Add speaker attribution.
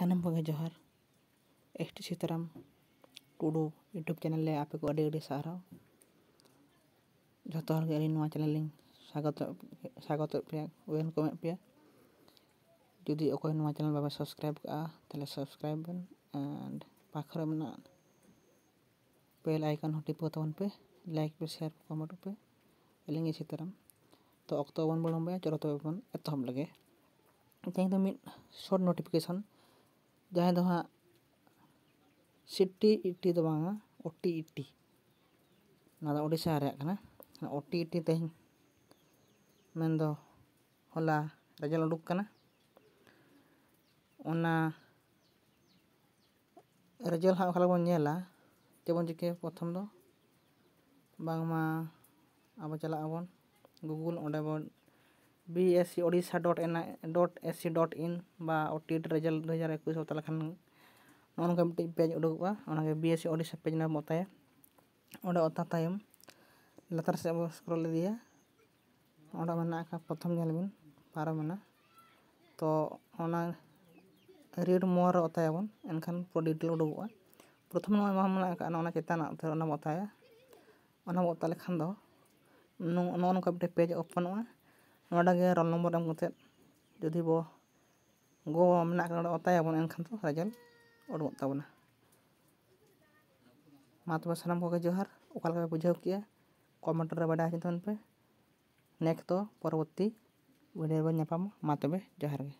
Speaker 1: ᱥᱟᱱᱟᱢ ᱠᱚᱜᱮ ᱡᱚᱦᱟᱨ S T Sitaram Tudu YouTube channel ᱨᱮ ᱟᱯᱮ ᱠᱚ ᱟᱹᱰᱤ ᱟᱹᱰᱤ ᱥᱟᱨᱦᱟᱣ ᱡᱷᱚᱛᱚ ᱦᱚᱲᱜᱮ ᱟᱹᱞᱤᱧ ᱱᱚᱣᱟ ᱪᱮᱱᱮᱞ ᱞᱤᱧ ᱥᱟᱜᱚᱛᱚ ᱥᱟᱜᱚᱛᱮᱫ ᱯᱮᱭᱟ ᱳᱭᱮᱞᱠᱟᱢᱮᱫ ᱯᱮᱭᱟ ᱡᱩᱫᱤ ᱚᱠᱚᱭ ᱱᱚᱣᱟ ᱪᱮᱱᱮᱞ ᱵᱟᱵᱮᱱ ᱥᱟᱵᱥᱠᱨᱟᱭᱤᱵᱽ ᱠᱟᱜᱼᱟ ᱛᱟᱦᱚᱞᱮ ᱥᱟᱵᱥᱠᱨᱟᱭᱤᱵᱽ ᱵᱮᱱ ᱮᱱᱰ ᱯᱟᱠᱷᱨᱮ ᱢᱮᱱᱟᱜ ᱵᱮᱞ ᱟᱭᱠᱚᱱ ᱦᱚᱸ ᱴᱤᱯᱟᱹᱣ ᱛᱟᱵᱚᱱ ᱯᱮ ᱞᱟᱭᱤᱠ ᱯᱮ ᱥᱮᱭᱟᱨ ᱯᱮ ᱠᱚᱢᱮᱱᱴ ᱯᱮ ᱟᱹᱞᱤᱧ ᱜᱮ ᱥᱤᱛᱟᱹᱨᱟᱢ ᱛᱚ ᱚᱠᱛᱚ ᱵᱟᱵᱚᱱ ᱵᱤᱞᱚᱢᱵᱟᱭᱟ ᱪᱚᱞᱚ ᱛᱚᱵᱮ ᱵᱚᱱ ᱮᱛᱚᱦᱚᱵ ᱞᱮᱜᱮ ᱛᱮᱦᱮᱧ ᱫᱚ ᱢᱤᱫ short notification jahe dong ha sitti itti dong bang ha otti itti na dong odi sare kan otti itti teh men dong hola raja lo duk kan ona raja lo ha kala bon nye la te bon jike potom dong bang ma apa cala abon gugul onda bon bscodisha.na.ac.in ba otit result 2021 tala khan non committee page uduk ba ona ke bsc odisha page na mota ya ona ota tayam latar se scroll dia ona mana ka pratham nyal min para mana to ona read more ota ya bon en khan ko detail uduk ba pratham na ma mana ka ona kita na ona mota ya ona mota lekhan do non non committee page open wa ᱱᱚᱰᱮᱜᱮ roll number ᱮᱢ ᱠᱟᱛᱮᱫ ᱡᱩᱫᱤ ᱵᱚ ᱜᱚ ᱢᱮᱱᱟᱜ ᱠᱟᱫᱟ ᱚᱸᱰᱮ ᱚᱛᱟᱭᱟᱵᱚᱱ ᱮᱱᱠᱷᱟᱱ ᱫᱚ ᱨᱮᱡᱟᱞᱴ ᱩᱰᱩᱠᱚᱜ ᱛᱟᱵᱚᱱᱟ ᱢᱟ ᱛᱚᱵᱮ ᱥᱟᱱᱟᱢ ᱠᱚᱜᱮ ᱡᱚᱦᱟᱨ ᱚᱠᱟ ᱞᱮᱠᱟ ᱯᱮ ᱵᱩᱡᱷᱟᱹᱣ ᱠᱮᱜᱼᱟ ᱠᱚᱢᱮᱱᱴ ᱨᱮ ᱵᱟᱰᱟᱭ ᱦᱚᱪᱚ ᱛᱟᱵᱚᱱ ᱯᱮ ᱱᱮᱠᱥᱴ ᱫᱚ ᱯᱚᱨᱚᱵᱚᱨᱛᱤ ᱵᱷᱤᱰᱤᱭᱳ ᱨᱮᱵᱚᱱ ᱧᱟᱯᱟᱢᱟ ᱢᱟ ᱛᱚᱵᱮ ᱡᱚᱦᱟᱨ ᱜᱮ